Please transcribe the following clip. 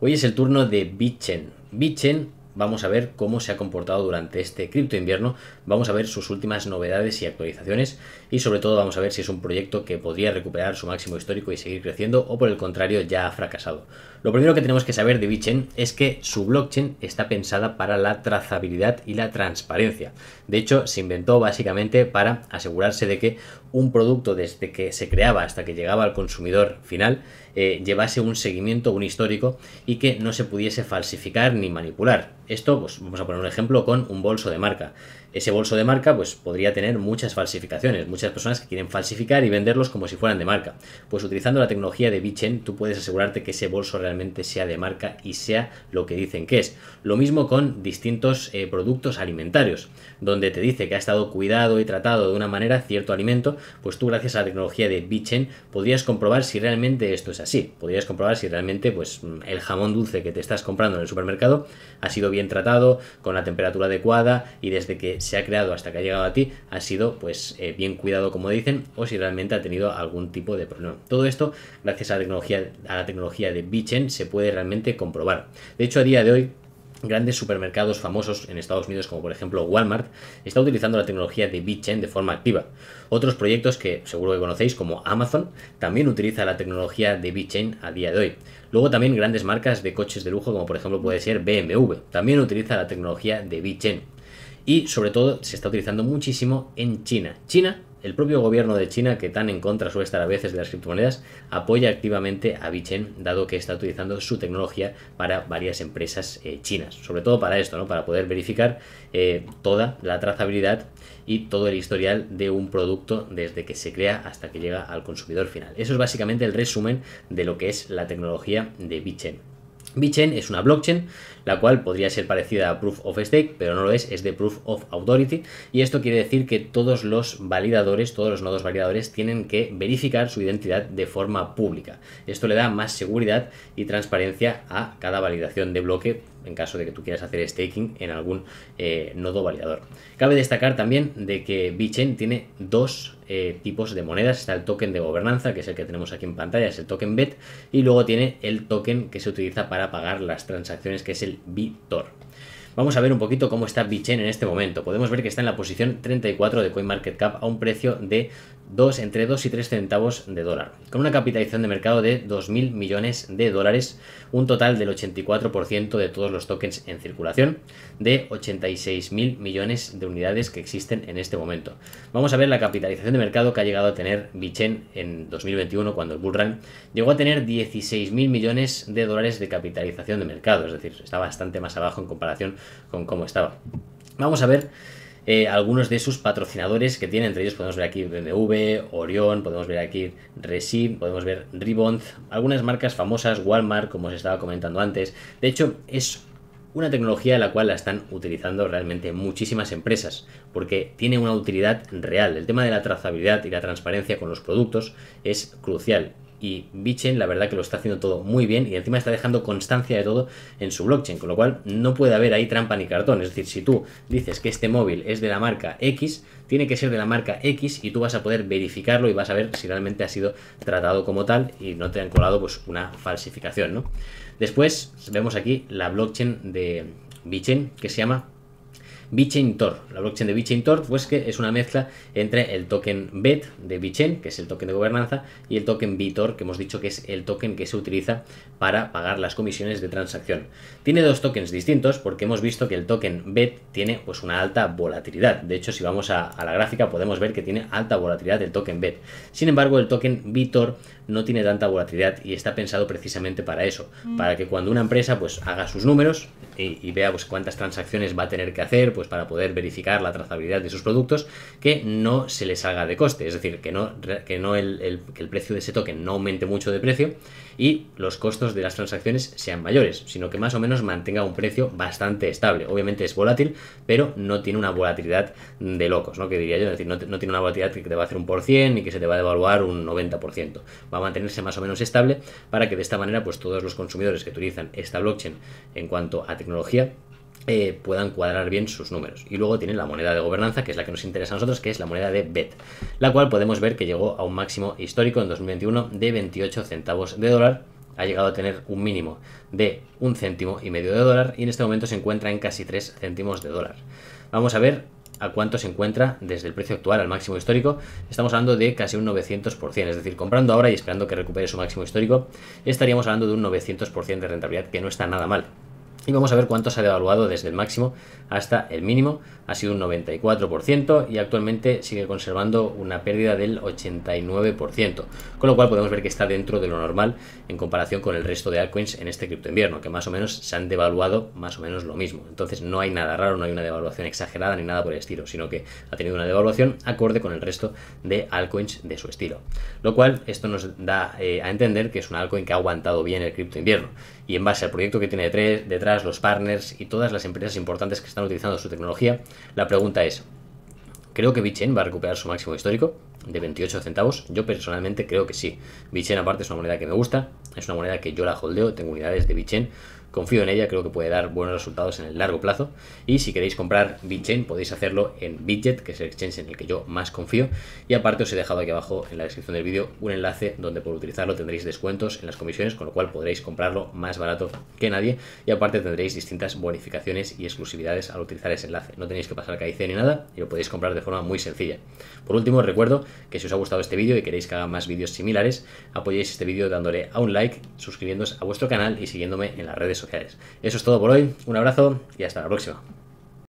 Hoy es el turno de Bichen. Bichen vamos a ver cómo se ha comportado durante este cripto invierno, vamos a ver sus últimas novedades y actualizaciones y sobre todo vamos a ver si es un proyecto que podría recuperar su máximo histórico y seguir creciendo o por el contrario ya ha fracasado. Lo primero que tenemos que saber de Bitchain es que su blockchain está pensada para la trazabilidad y la transparencia. De hecho, se inventó básicamente para asegurarse de que un producto desde que se creaba hasta que llegaba al consumidor final eh, llevase un seguimiento, un histórico y que no se pudiese falsificar ni manipular. Esto, pues vamos a poner un ejemplo con un bolso de marca ese bolso de marca pues podría tener muchas falsificaciones, muchas personas que quieren falsificar y venderlos como si fueran de marca. Pues utilizando la tecnología de Bichen tú puedes asegurarte que ese bolso realmente sea de marca y sea lo que dicen que es. Lo mismo con distintos eh, productos alimentarios, donde te dice que ha estado cuidado y tratado de una manera cierto alimento, pues tú gracias a la tecnología de Bichen podrías comprobar si realmente esto es así, podrías comprobar si realmente pues mm, el jamón dulce que te estás comprando en el supermercado ha sido bien tratado, con la temperatura adecuada y desde que se ha creado hasta que ha llegado a ti ha sido pues eh, bien cuidado como dicen o si realmente ha tenido algún tipo de problema. Todo esto gracias a la tecnología, a la tecnología de VeChain se puede realmente comprobar. De hecho a día de hoy grandes supermercados famosos en Estados Unidos, como por ejemplo Walmart, está utilizando la tecnología de BitChain de forma activa. Otros proyectos que seguro que conocéis, como Amazon, también utiliza la tecnología de BitChain a día de hoy. Luego también grandes marcas de coches de lujo, como por ejemplo puede ser BMW, también utiliza la tecnología de BitChain y sobre todo se está utilizando muchísimo en China. China, el propio gobierno de China, que tan en contra suele estar a veces de las criptomonedas, apoya activamente a Bichen, dado que está utilizando su tecnología para varias empresas eh, chinas. Sobre todo para esto, ¿no? para poder verificar eh, toda la trazabilidad y todo el historial de un producto desde que se crea hasta que llega al consumidor final. Eso es básicamente el resumen de lo que es la tecnología de Bichen. BitChain es una blockchain, la cual podría ser parecida a Proof of Stake, pero no lo es, es de Proof of Authority, y esto quiere decir que todos los validadores, todos los nodos validadores tienen que verificar su identidad de forma pública. Esto le da más seguridad y transparencia a cada validación de bloque en caso de que tú quieras hacer staking en algún eh, nodo validador. Cabe destacar también de que BitChain tiene dos eh, tipos de monedas. Está el token de gobernanza, que es el que tenemos aquí en pantalla, es el token BET, y luego tiene el token que se utiliza para pagar las transacciones, que es el BITOR. E Vamos a ver un poquito cómo está BitChain en este momento. Podemos ver que está en la posición 34 de CoinMarketCap a un precio de 2, entre 2 y 3 centavos de dólar, con una capitalización de mercado de 2.000 millones de dólares, un total del 84% de todos los tokens en circulación, de 86.000 millones de unidades que existen en este momento. Vamos a ver la capitalización de mercado que ha llegado a tener BitChain en 2021 cuando el bullrun llegó a tener 16.000 millones de dólares de capitalización de mercado, es decir, está bastante más abajo en comparación con cómo estaba. Vamos a ver eh, algunos de sus patrocinadores que tiene. Entre ellos podemos ver aquí BMW, Orion, podemos ver aquí Resi, podemos ver Ribond, algunas marcas famosas, Walmart, como os estaba comentando antes. De hecho, es una tecnología la cual la están utilizando realmente muchísimas empresas, porque tiene una utilidad real. El tema de la trazabilidad y la transparencia con los productos es crucial y Bitchen la verdad que lo está haciendo todo muy bien y encima está dejando constancia de todo en su blockchain, con lo cual no puede haber ahí trampa ni cartón. Es decir, si tú dices que este móvil es de la marca X, tiene que ser de la marca X y tú vas a poder verificarlo y vas a ver si realmente ha sido tratado como tal y no te han colado pues una falsificación, ¿no? Después vemos aquí la blockchain de Bitchen que se llama BitChain La blockchain de BitChain pues que es una mezcla entre el token BET de VeChain, que es el token de gobernanza, y el token BITOR, que hemos dicho que es el token que se utiliza para pagar las comisiones de transacción. Tiene dos tokens distintos porque hemos visto que el token BET tiene pues una alta volatilidad. De hecho, si vamos a, la gráfica podemos ver que tiene alta volatilidad el token BET. Sin embargo, el token BITOR no tiene tanta volatilidad y está pensado precisamente para eso, mm. para que cuando una empresa pues haga sus números, y, vea pues, cuántas transacciones va a tener que hacer pues, para poder verificar la trazabilidad de sus productos, que no se les salga de coste, es decir, que, no, que, no el, precio de ese token no aumente mucho de precio y los costos de las transacciones sean mayores, sino que más o menos mantenga un precio bastante estable. Obviamente es volátil, pero no tiene una volatilidad de locos, ¿no? Que diría yo, es decir, no, tiene una volatilidad que te va a hacer un por cien y que se te va a devaluar un 90%. Va a mantenerse más o menos estable para que de esta manera pues todos los consumidores que utilizan esta blockchain en cuanto a eh, puedan cuadrar bien sus números. Y luego tienen la moneda de gobernanza, que es la que nos interesa a nosotros, que es la moneda de BET, la cual podemos ver que llegó a un máximo histórico en 2021 de 28 centavos de dólar. Ha llegado a tener un mínimo de un céntimo y medio de dólar y en este momento se encuentra en casi 3 céntimos de dólar. Vamos a ver a cuánto se encuentra desde el precio actual al máximo histórico, estamos hablando de casi un 900%, es decir, comprando ahora y esperando que recupere su máximo histórico, estaríamos hablando de un 900% de rentabilidad, que no está nada mal y vamos a ver cuánto se ha devaluado desde el máximo hasta el mínimo ha sido un 94% y actualmente sigue conservando una pérdida del 89%, con lo cual podemos ver que está dentro de lo normal en comparación con el resto de altcoins en este cripto invierno, que más o menos se han devaluado más o menos lo mismo. Entonces no hay nada raro, no hay una devaluación exagerada ni nada por el estilo, sino que ha tenido una devaluación acorde con el resto de altcoins de su estilo. Lo cual esto nos da eh, a entender que es una altcoin que ha aguantado bien el cripto invierno y en base al proyecto que tiene detrás, los partners y todas las empresas importantes que están utilizando su tecnología, la pregunta es, ¿creo que Bichen va a recuperar su máximo histórico de 28 centavos? Yo personalmente creo que sí. Bichen aparte es una moneda que me gusta, es una moneda que yo la holdeo, tengo unidades de Bichen, Confío en ella, creo que puede dar buenos resultados en el largo plazo. Y si queréis comprar BitChain, podéis hacerlo en Bitget, que es el exchange en el que yo más confío. Y aparte os he dejado aquí abajo en la descripción del vídeo un enlace donde por utilizarlo tendréis descuentos en las comisiones, con lo cual podréis comprarlo más barato que nadie. Y aparte tendréis distintas bonificaciones y exclusividades al utilizar ese enlace. No tenéis que pasar KIC ni nada y lo podéis comprar de forma muy sencilla. Por último, os recuerdo que si os ha gustado este vídeo y queréis que haga más vídeos similares, apoyéis este vídeo dándole a un like, suscribiéndoos a vuestro canal y siguiéndome en las redes sociales. Eso es todo por hoy, un abrazo y hasta la próxima.